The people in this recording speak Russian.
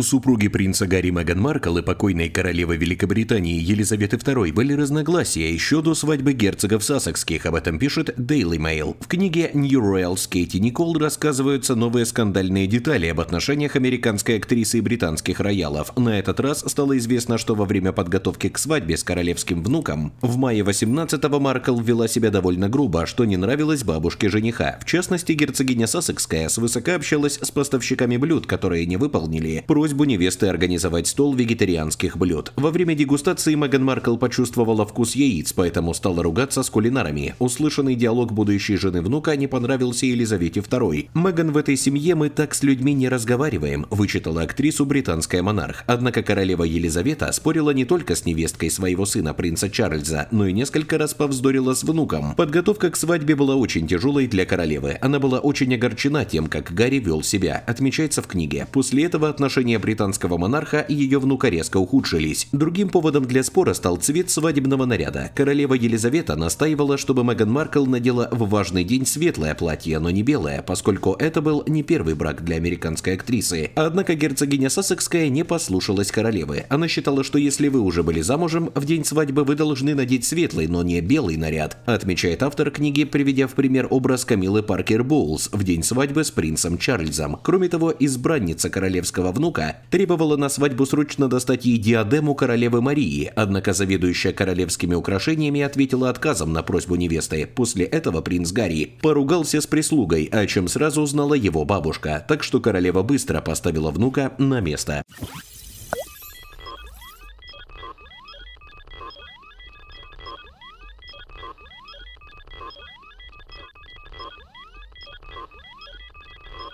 У супруги принца Гарри Меган Маркл и покойной королевы Великобритании Елизаветы II были разногласия еще до свадьбы герцогов сасокских, об этом пишет Daily Mail. В книге New Royals Скейти Никол рассказываются новые скандальные детали об отношениях американской актрисы и британских роялов. На этот раз стало известно, что во время подготовки к свадьбе с королевским внуком в мае 18-го Маркл вела себя довольно грубо, что не нравилось бабушке жениха. В частности, герцогиня Сассекская свысока общалась с поставщиками блюд, которые не выполнили просьбу просьбу невесты организовать стол вегетарианских блюд. Во время дегустации Меган Маркл почувствовала вкус яиц, поэтому стала ругаться с кулинарами. Услышанный диалог будущей жены внука не понравился Елизавете II. «Меган, в этой семье мы так с людьми не разговариваем», – вычитала актрису британская монарх. Однако королева Елизавета спорила не только с невесткой своего сына, принца Чарльза, но и несколько раз повздорила с внуком. Подготовка к свадьбе была очень тяжелой для королевы. Она была очень огорчена тем, как Гарри вел себя, отмечается в книге. После этого отношения британского монарха и ее внука резко ухудшились. Другим поводом для спора стал цвет свадебного наряда. Королева Елизавета настаивала, чтобы Меган Маркл надела в важный день светлое платье, но не белое, поскольку это был не первый брак для американской актрисы. Однако герцогиня Сассекская не послушалась королевы. Она считала, что если вы уже были замужем, в день свадьбы вы должны надеть светлый, но не белый наряд, отмечает автор книги, приведя в пример образ Камилы Паркер Боулс в день свадьбы с принцем Чарльзом. Кроме того, избранница королевского внука Габсбурга, требовала на свадьбу срочно достать ей диадему королевы Марии, однако заведующая королевскими украшениями ответила отказом на просьбу невесты. После этого принц Гарри поругался с прислугой, о чем сразу узнала его бабушка, так что королева быстро поставила внука на место.